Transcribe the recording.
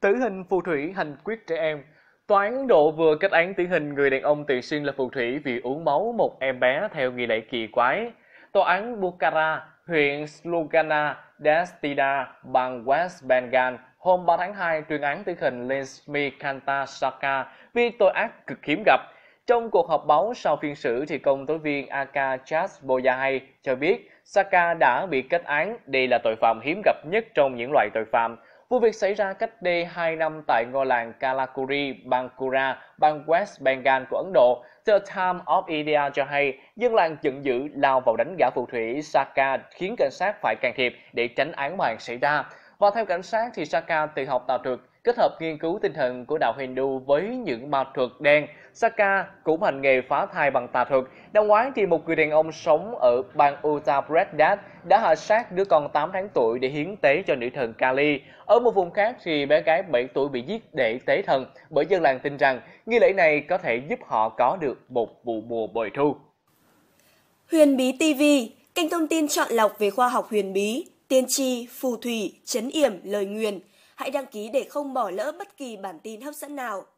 Tử hình phù thủy hành quyết trẻ em Tòa án Ấn Độ vừa kết án tử hình người đàn ông tự xưng là phù thủy vì uống máu một em bé theo nghi lễ kỳ quái. Tòa án Bukhara, huyện Slugana, Dastida, bang West Bengal hôm 3 tháng 2 tuyên án tử hình Lesmi Kanta Saka vì tội ác cực hiếm gặp. Trong cuộc họp báo sau phiên xử thì công tố viên Aka Chas Boyahay cho biết Saka đã bị kết án, đây là tội phạm hiếm gặp nhất trong những loại tội phạm Vụ việc xảy ra cách đây 2 năm tại ngôi làng Kalakuri, bang bang West Bengal của Ấn Độ. The Times of India cho hay dân làng giận dữ lao vào đánh gã phù thủy Saka khiến cảnh sát phải can thiệp để tránh án mạng xảy ra. Và theo cảnh sát thì Saka tự học tạo trượt, kết hợp nghiên cứu tinh thần của đạo Hindu với những ma thuật đen. Saka cũng hành nghề phá thai bằng tà thuật. Năm ngoái thì một người đàn ông sống ở bang Uttar Pradesh đã hạ sát đứa con 8 tháng tuổi để hiến tế cho nữ thần Kali. Ở một vùng khác thì bé gái 7 tuổi bị giết để tế thần bởi dân làng tin rằng nghi lễ này có thể giúp họ có được một vụ mùa bội thu. Huyền Bí TV, kênh thông tin chọn lọc về khoa học huyền bí, tiên tri, phù thủy, chấn yểm, lời nguyền. Hãy đăng ký để không bỏ lỡ bất kỳ bản tin hấp dẫn nào.